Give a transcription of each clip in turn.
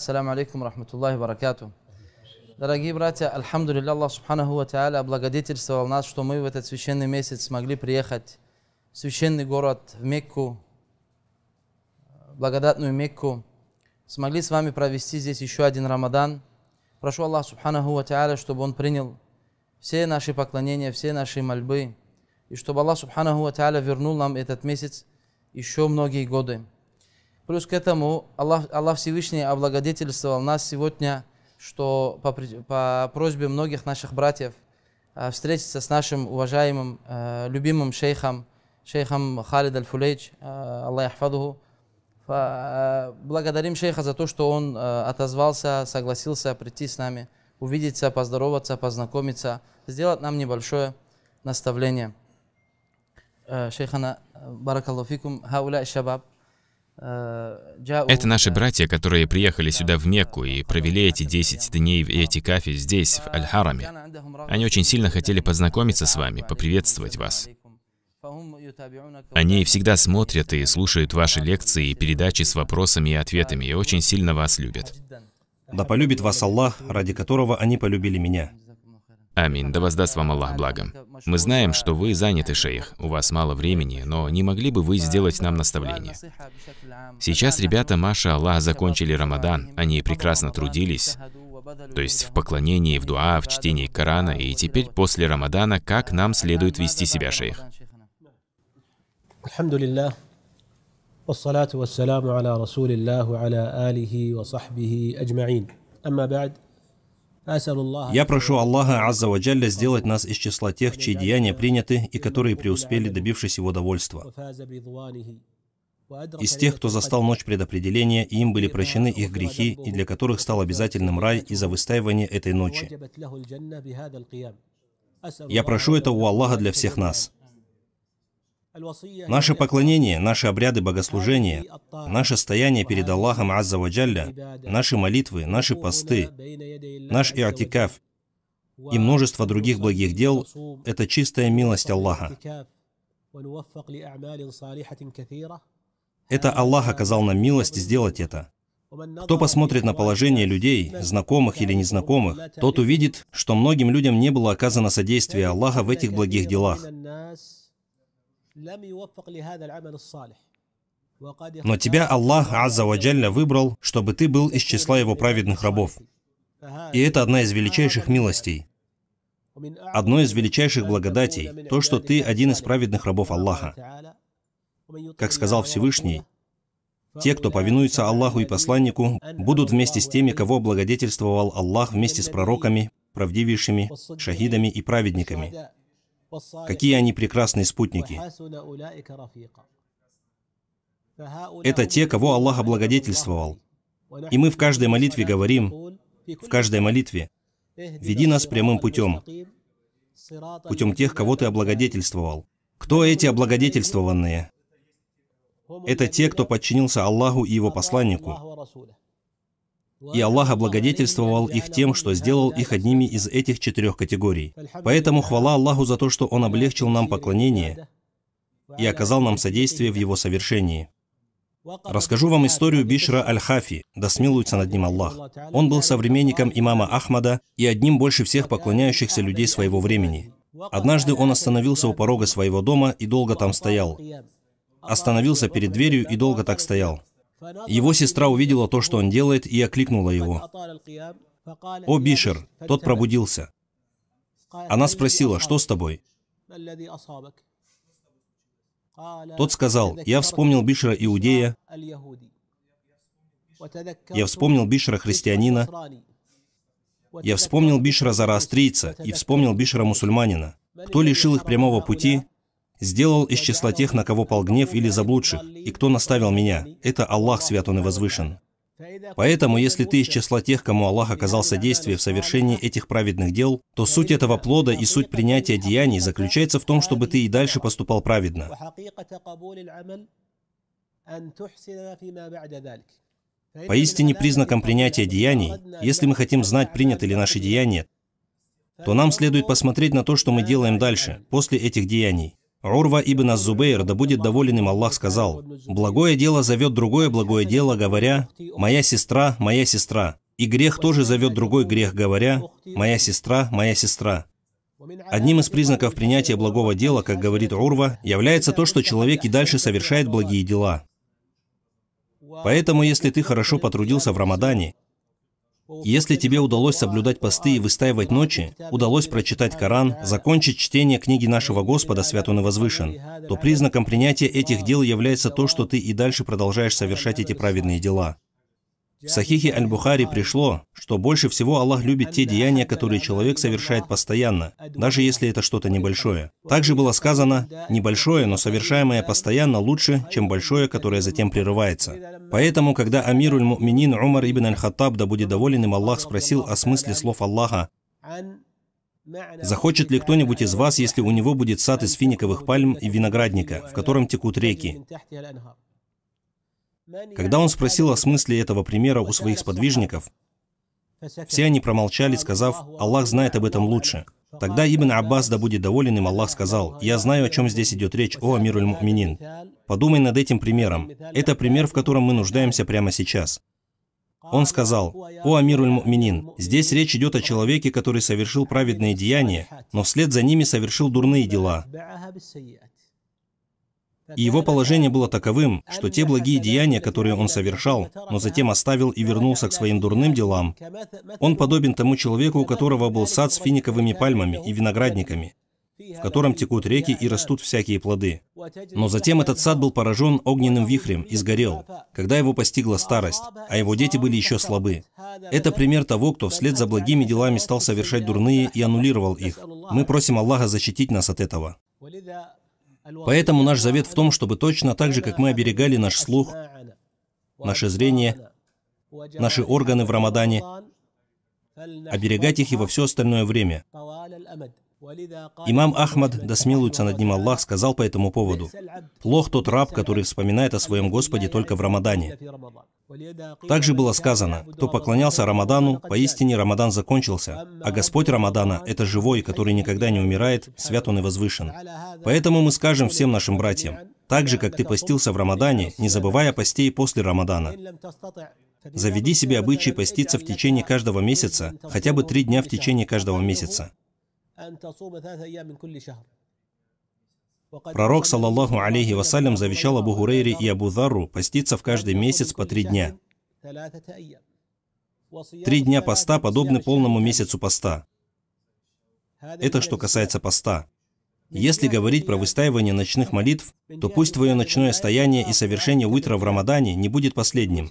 Ассаламу алейкум рахматуллахи баракату. Дорогие братья, Альхамдулилля, Аллах Субханаху Ва Благодетельствовал нас, что мы в этот священный месяц смогли приехать в священный город, в Мекку, благодатную Мекку. Смогли с вами провести здесь еще один Рамадан. Прошу Аллах Субханаху Ва Та'аля, чтобы Он принял все наши поклонения, все наши мольбы, и чтобы Аллах Субханаху Ва Та'аля вернул нам этот месяц еще многие годы. Плюс к этому Аллах, Аллах Всевышний облагодетельствовал нас сегодня, что по, по просьбе многих наших братьев э, встретиться с нашим уважаемым, э, любимым шейхом, шейхом Халид Аль-Фулейч, э, Аллах Яхфадуху. Благодарим шейха за то, что он отозвался, согласился прийти с нами, увидеться, поздороваться, познакомиться, сделать нам небольшое наставление. Шейхана Баракаллафикум, Хауля Шабаб. Э, Это наши братья, которые приехали сюда в Мекку и провели эти 10 дней в Этикафе здесь, в Аль-Хараме. Они очень сильно хотели познакомиться с вами, поприветствовать вас. Они всегда смотрят и слушают ваши лекции и передачи с вопросами и ответами и очень сильно вас любят. Да полюбит вас Аллах, ради которого они полюбили меня. Аминь, да воздаст вам Аллах благом. Мы знаем, что вы заняты, шейх, у вас мало времени, но не могли бы вы сделать нам наставление? Сейчас ребята, Маша Аллах, закончили Рамадан, они прекрасно трудились, то есть в поклонении, в дуа, в чтении Корана, и теперь после Рамадана, как нам следует вести себя, шейх? الحمد لله والصلاة والسلام على رسول الله وعلى آله وصحبه أجمعين أما بعد я прошу Аллаха Азза Ваджалля сделать нас из числа тех, чьи деяния приняты и которые преуспели, добившись его довольства. Из тех, кто застал ночь предопределения, и им были прощены их грехи, и для которых стал обязательным рай из-за выстаивания этой ночи. Я прошу это у Аллаха для всех нас. Наше поклонение, наши обряды богослужения, наше стояние перед Аллахом Азза Ваджалля, наши молитвы, наши посты, наш иатикаф и множество других благих дел – это чистая милость Аллаха. Это Аллах оказал нам милость сделать это. Кто посмотрит на положение людей, знакомых или незнакомых, тот увидит, что многим людям не было оказано содействие Аллаха в этих благих делах. Но тебя Аллах Азza Ваджалля выбрал, чтобы ты был из числа его праведных рабов. И это одна из величайших милостей. Одно из величайших благодатей, то, что ты один из праведных рабов Аллаха. Как сказал Всевышний, те, кто повинуется Аллаху и посланнику, будут вместе с теми, кого благодетельствовал Аллах вместе с пророками, правдивейшими, шахидами и праведниками. Какие они прекрасные спутники. Это те, кого Аллах облагодетельствовал. И мы в каждой молитве говорим, в каждой молитве, «Веди нас прямым путем, путем тех, кого ты облагодетельствовал». Кто эти облагодетельствованные? Это те, кто подчинился Аллаху и Его посланнику. И Аллах облагодетельствовал их тем, что сделал их одними из этих четырех категорий. Поэтому хвала Аллаху за то, что Он облегчил нам поклонение и оказал нам содействие в его совершении. Расскажу вам историю Бишра Аль-Хафи, да смилуется над ним Аллах. Он был современником имама Ахмада и одним больше всех поклоняющихся людей своего времени. Однажды он остановился у порога своего дома и долго там стоял. Остановился перед дверью и долго так стоял. Его сестра увидела то, что он делает, и окликнула его. «О, Бишер!» Тот пробудился. Она спросила, «Что с тобой?» Тот сказал, «Я вспомнил Бишера Иудея, я вспомнил Бишера Христианина, я вспомнил Бишера Зороастрийца и вспомнил Бишера Мусульманина. Кто лишил их прямого пути, сделал из числа тех, на кого пал гнев или заблудших, и кто наставил меня. Это Аллах свят, Он и возвышен. Поэтому, если ты из числа тех, кому Аллах оказал содействие в совершении этих праведных дел, то суть этого плода и суть принятия деяний заключается в том, чтобы ты и дальше поступал праведно. Поистине признаком принятия деяний, если мы хотим знать, приняты ли наши деяния, то нам следует посмотреть на то, что мы делаем дальше, после этих деяний. Урва ибн Аззубейр, да будет доволен им Аллах, сказал, «Благое дело зовет другое благое дело, говоря, «Моя сестра, моя сестра». И грех тоже зовет другой грех, говоря, «Моя сестра, моя сестра». Одним из признаков принятия благого дела, как говорит Урва, является то, что человек и дальше совершает благие дела. Поэтому, если ты хорошо потрудился в Рамадане, если тебе удалось соблюдать посты и выстаивать ночи, удалось прочитать Коран, закончить чтение книги нашего Господа, свят он и возвышен, то признаком принятия этих дел является то, что ты и дальше продолжаешь совершать эти праведные дела. В Сахихе Аль-Бухари пришло, что больше всего Аллах любит те деяния, которые человек совершает постоянно, даже если это что-то небольшое. Также было сказано, небольшое, но совершаемое постоянно лучше, чем большое, которое затем прерывается. Поэтому, когда Амируль Муминин Умар ибн Аль-Хаттаб, да будет доволен им Аллах, спросил о смысле слов Аллаха, Захочет ли кто-нибудь из вас, если у него будет сад из финиковых пальм и виноградника, в котором текут реки? Когда он спросил о смысле этого примера у своих сподвижников, все они промолчали, сказав, «Аллах знает об этом лучше». Тогда Ибн Аббас, да будет доволен им, Аллах сказал, «Я знаю, о чем здесь идет речь, о Амируль Муминин. Подумай над этим примером. Это пример, в котором мы нуждаемся прямо сейчас». Он сказал, «О Амируль Муминин, здесь речь идет о человеке, который совершил праведные деяния, но вслед за ними совершил дурные дела. И его положение было таковым, что те благие деяния, которые он совершал, но затем оставил и вернулся к своим дурным делам, он подобен тому человеку, у которого был сад с финиковыми пальмами и виноградниками, в котором текут реки и растут всякие плоды. Но затем этот сад был поражен огненным вихрем и сгорел, когда его постигла старость, а его дети были еще слабы. Это пример того, кто вслед за благими делами стал совершать дурные и аннулировал их. Мы просим Аллаха защитить нас от этого. Поэтому наш завет в том, чтобы точно так же, как мы оберегали наш слух, наше зрение, наши органы в Рамадане, оберегать их и во все остальное время. Имам Ахмад, да смилуется над ним Аллах, сказал по этому поводу, «Плох тот раб, который вспоминает о своем Господе только в Рамадане». Также было сказано, кто поклонялся Рамадану, поистине Рамадан закончился, а Господь Рамадана – это живой, который никогда не умирает, свят он и возвышен. Поэтому мы скажем всем нашим братьям, так же, как ты постился в Рамадане, не забывая постей после Рамадана. Заведи себе обычай поститься в течение каждого месяца, хотя бы три дня в течение каждого месяца. Пророк, саллаллаху алейхи вассалям, завещал Абу Гурейре и Абу Зарру поститься в каждый месяц по три дня. Три дня поста подобны полному месяцу поста. Это что касается поста. Если говорить про выстаивание ночных молитв, то пусть твое ночное стояние и совершение утра в Рамадане не будет последним.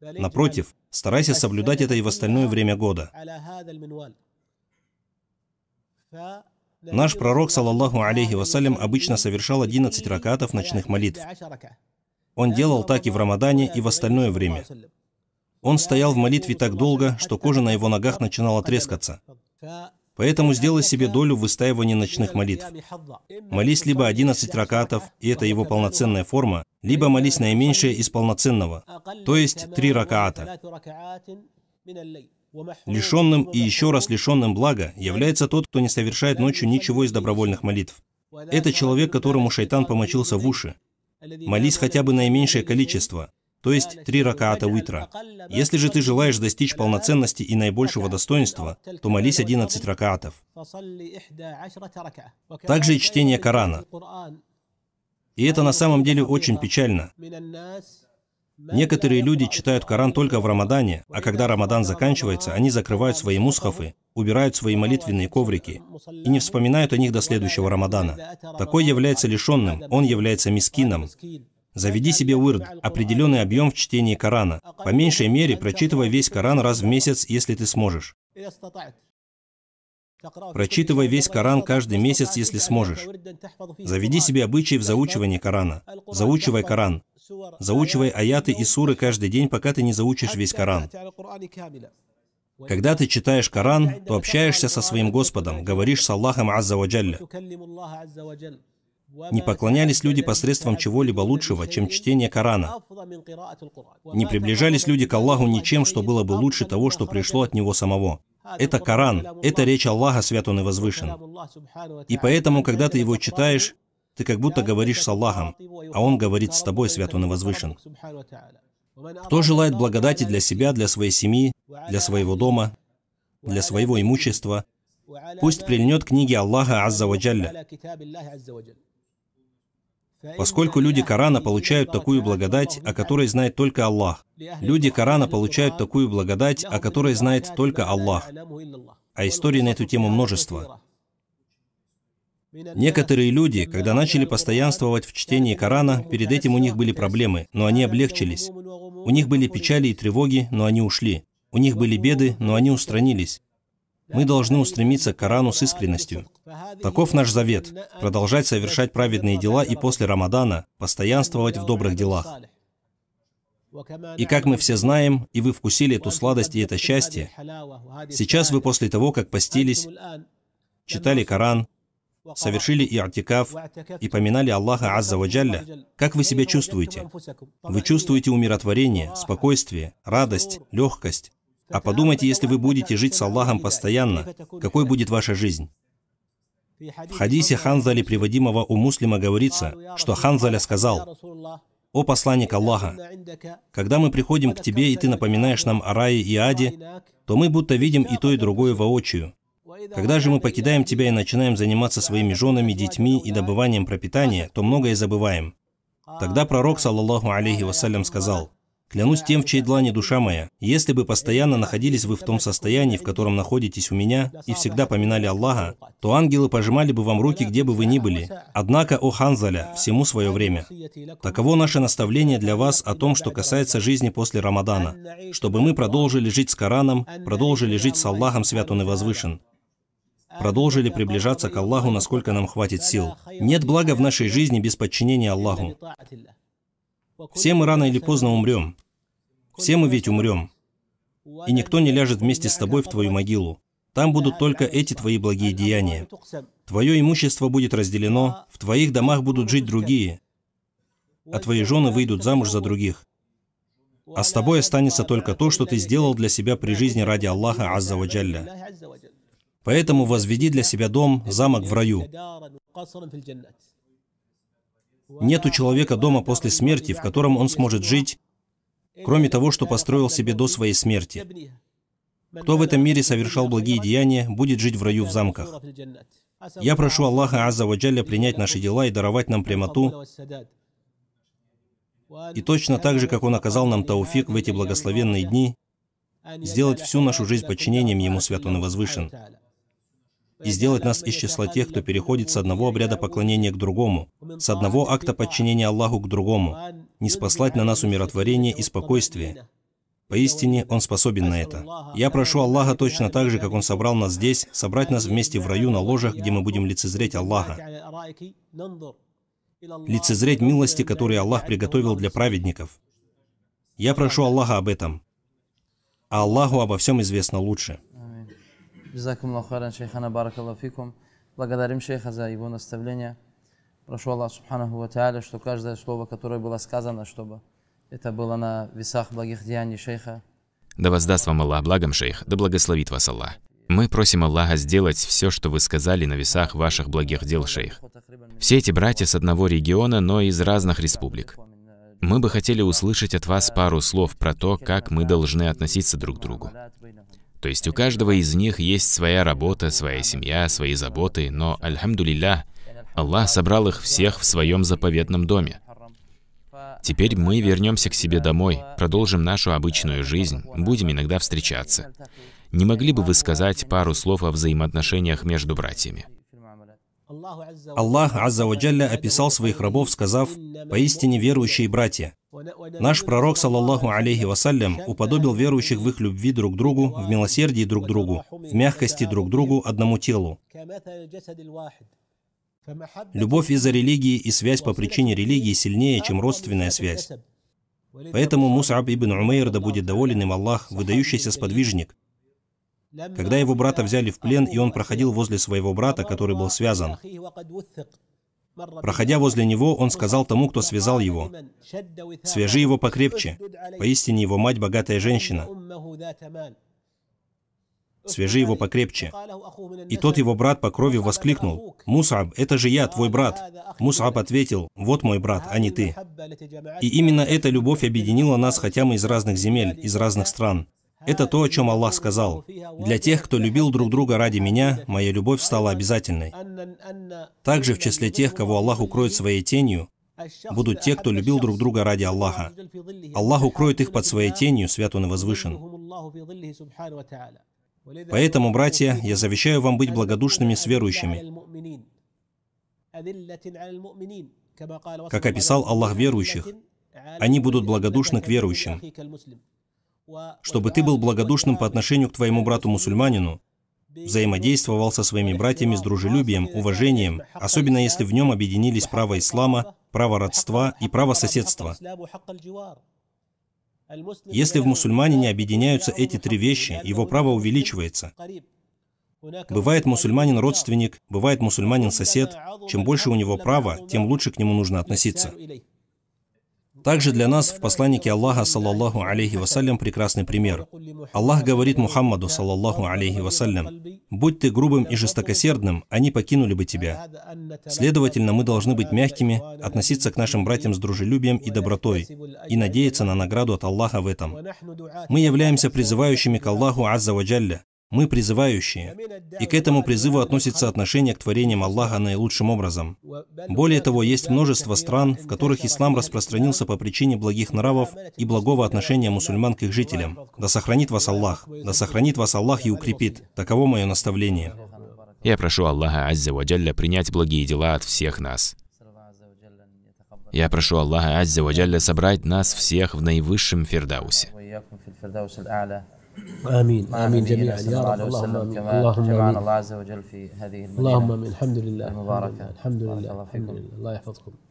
Напротив, старайся соблюдать это и в остальное время года. Наш пророк, саллаллаху алейхи вассалям, обычно совершал 11 ракатов ночных молитв. Он делал так и в Рамадане, и в остальное время. Он стоял в молитве так долго, что кожа на его ногах начинала трескаться. Поэтому сделай себе долю в выстаивании ночных молитв. Молись либо 11 ракатов, и это его полноценная форма, либо молись наименьшее из полноценного, то есть 3 раката. Лишенным и еще раз лишенным блага является тот, кто не совершает ночью ничего из добровольных молитв. Это человек, которому шайтан помочился в уши. Молись хотя бы наименьшее количество, то есть три ракаата уитра. Если же ты желаешь достичь полноценности и наибольшего достоинства, то молись 11 ракаатов. Также и чтение Корана. И это на самом деле очень печально. Некоторые люди читают Коран только в Рамадане, а когда Рамадан заканчивается, они закрывают свои мусхафы, убирают свои молитвенные коврики и не вспоминают о них до следующего Рамадана. Такой является лишенным, он является мискином. Заведи себе вырд, определенный объем в чтении Корана. По меньшей мере, прочитывай весь Коран раз в месяц, если ты сможешь. Прочитывай весь Коран каждый месяц, если сможешь. Заведи себе обычаи в заучивании Корана. Заучивай Коран. Заучивай аяты и суры каждый день, пока ты не заучишь весь Коран. Когда ты читаешь Коран, то общаешься со своим Господом, говоришь с Аллахом Аззаваджалля. Не поклонялись люди посредством чего-либо лучшего, чем чтение Корана. Не приближались люди к Аллаху ничем, что было бы лучше того, что пришло от Него самого. Это Коран, это речь Аллаха, свят Он и возвышен. И поэтому, когда ты его читаешь, ты как будто говоришь с Аллахом, а Он говорит с тобой, свят Он и возвышен. Кто желает благодати для себя, для своей семьи, для своего дома, для своего имущества, пусть прильнет книги Аллаха Азза Ваджалля. Поскольку люди Корана получают такую благодать, о которой знает только Аллах. Люди Корана получают такую благодать, о которой знает только Аллах. А историй на эту тему множество. Некоторые люди, когда начали постоянствовать в чтении Корана, перед этим у них были проблемы, но они облегчились. У них были печали и тревоги, но они ушли. У них были беды, но они устранились. Мы должны устремиться к Корану с искренностью. Таков наш завет – продолжать совершать праведные дела и после Рамадана постоянствовать в добрых делах. И как мы все знаем, и вы вкусили эту сладость и это счастье, сейчас вы после того, как постились, читали Коран, совершили и'тикаф и поминали Аллаха Азза Ваджалля, как вы себя чувствуете? Вы чувствуете умиротворение, спокойствие, радость, легкость. А подумайте, если вы будете жить с Аллахом постоянно, какой будет ваша жизнь? В хадисе Ханзали, приводимого у муслима, говорится, что Ханзаля сказал, «О посланник Аллаха, когда мы приходим к тебе, и ты напоминаешь нам о рае и аде, то мы будто видим и то, и другое воочию. Когда же мы покидаем тебя и начинаем заниматься своими женами, детьми и добыванием пропитания, то многое забываем. Тогда пророк, саллаллаху алейхи вассалям, сказал, «Клянусь тем, в чьей длане душа моя, если бы постоянно находились вы в том состоянии, в котором находитесь у меня, и всегда поминали Аллаха, то ангелы пожимали бы вам руки, где бы вы ни были. Однако, о Ханзаля, всему свое время». Таково наше наставление для вас о том, что касается жизни после Рамадана, чтобы мы продолжили жить с Кораном, продолжили жить с Аллахом Свят Он и Возвышен, продолжили приближаться к Аллаху, насколько нам хватит сил. Нет блага в нашей жизни без подчинения Аллаху. Все мы рано или поздно умрем. Все мы ведь умрем. И никто не ляжет вместе с тобой в твою могилу. Там будут только эти твои благие деяния. Твое имущество будет разделено, в твоих домах будут жить другие, а твои жены выйдут замуж за других. А с тобой останется только то, что ты сделал для себя при жизни ради Аллаха Аззаваджалля. Поэтому возведи для себя дом, замок в раю. Нет у человека дома после смерти, в котором он сможет жить, кроме того, что построил себе до своей смерти. Кто в этом мире совершал благие деяния, будет жить в раю в замках. Я прошу Аллаха Азza Ваджаля принять наши дела и даровать нам прямоту, и точно так же, как Он оказал нам тауфик в эти благословенные дни, сделать всю нашу жизнь подчинением Ему Свят и Возвышен и сделать нас из числа тех, кто переходит с одного обряда поклонения к другому, с одного акта подчинения Аллаху к другому, не спаслать на нас умиротворение и спокойствие. Поистине, Он способен на это. Я прошу Аллаха точно так же, как Он собрал нас здесь, собрать нас вместе в раю на ложах, где мы будем лицезреть Аллаха. Лицезреть милости, которые Аллах приготовил для праведников. Я прошу Аллаха об этом. А Аллаху обо всем известно лучше. Джизакум лахаран, шейхана баракаллафикум. Благодарим шейха за его наставление. Прошу Аллах Субханаху Ва что каждое слово, которое было сказано, чтобы это было на весах благих деяний шейха. Да воздаст вам Аллах благом, шейх, да благословит вас Аллах. Мы просим Аллаха сделать все, что вы сказали на весах ваших благих дел, шейх. Все эти братья с одного региона, но из разных республик. Мы бы хотели услышать от вас пару слов про то, как мы должны относиться друг к другу. То есть у каждого из них есть своя работа, своя семья, свои заботы, но, альхамдулилля, Аллах собрал их всех в своем заповедном доме. Теперь мы вернемся к себе домой, продолжим нашу обычную жизнь, будем иногда встречаться. Не могли бы вы сказать пару слов о взаимоотношениях между братьями? Аллах Азза Ваджалля описал своих рабов, сказав, «Поистине верующие братья». Наш пророк, саллаллаху алейхи вассалям, уподобил верующих в их любви друг к другу, в милосердии друг к другу, в мягкости друг к другу, одному телу. Любовь из-за религии и связь по причине религии сильнее, чем родственная связь. Поэтому Мусаб ибн Умейр, да будет доволен им Аллах, выдающийся сподвижник, когда его брата взяли в плен, и он проходил возле своего брата, который был связан, Проходя возле него, он сказал тому, кто связал его, «Свяжи его покрепче. Поистине его мать богатая женщина. Свяжи его покрепче». И тот его брат по крови воскликнул, «Мусаб, это же я, твой брат». Мусаб ответил, «Вот мой брат, а не ты». И именно эта любовь объединила нас, хотя мы из разных земель, из разных стран. Это то, о чем Аллах сказал. «Для тех, кто любил друг друга ради меня, моя любовь стала обязательной». Также в числе тех, кого Аллах укроет своей тенью, будут те, кто любил друг друга ради Аллаха. Аллах укроет их под своей тенью, свят Он и возвышен. Поэтому, братья, я завещаю вам быть благодушными с верующими, как описал Аллах верующих. Они будут благодушны к верующим чтобы ты был благодушным по отношению к твоему брату-мусульманину, взаимодействовал со своими братьями с дружелюбием, уважением, особенно если в нем объединились право ислама, право родства и право соседства. Если в мусульманине объединяются эти три вещи, его право увеличивается. Бывает мусульманин родственник, бывает мусульманин сосед. Чем больше у него права, тем лучше к нему нужно относиться. Также для нас в посланнике Аллаха, саллаллаху алейхи вассалям, прекрасный пример. Аллах говорит Мухаммаду, саллаллаху алейхи вассалям, «Будь ты грубым и жестокосердным, они покинули бы тебя». Следовательно, мы должны быть мягкими, относиться к нашим братьям с дружелюбием и добротой, и надеяться на награду от Аллаха в этом. Мы являемся призывающими к Аллаху Аззаваджалля, мы призывающие. И к этому призыву относится отношение к творениям Аллаха наилучшим образом. Более того, есть множество стран, в которых ислам распространился по причине благих нравов и благого отношения мусульман к их жителям. Да сохранит вас Аллах, да сохранит вас Аллах и укрепит. Таково мое наставление. Я прошу Аллаха Азза Ваджалля принять благие дела от всех нас. Я прошу Аллаха Азза Ваджалля собрать нас всех в наивысшем фердаусе. امين امين جميعا يا رب اللهم امين كما اللهم جمعنا الله عز وجل في هذه اللهم امين الحمد لله المباركه الحمد لله الله يحفظكم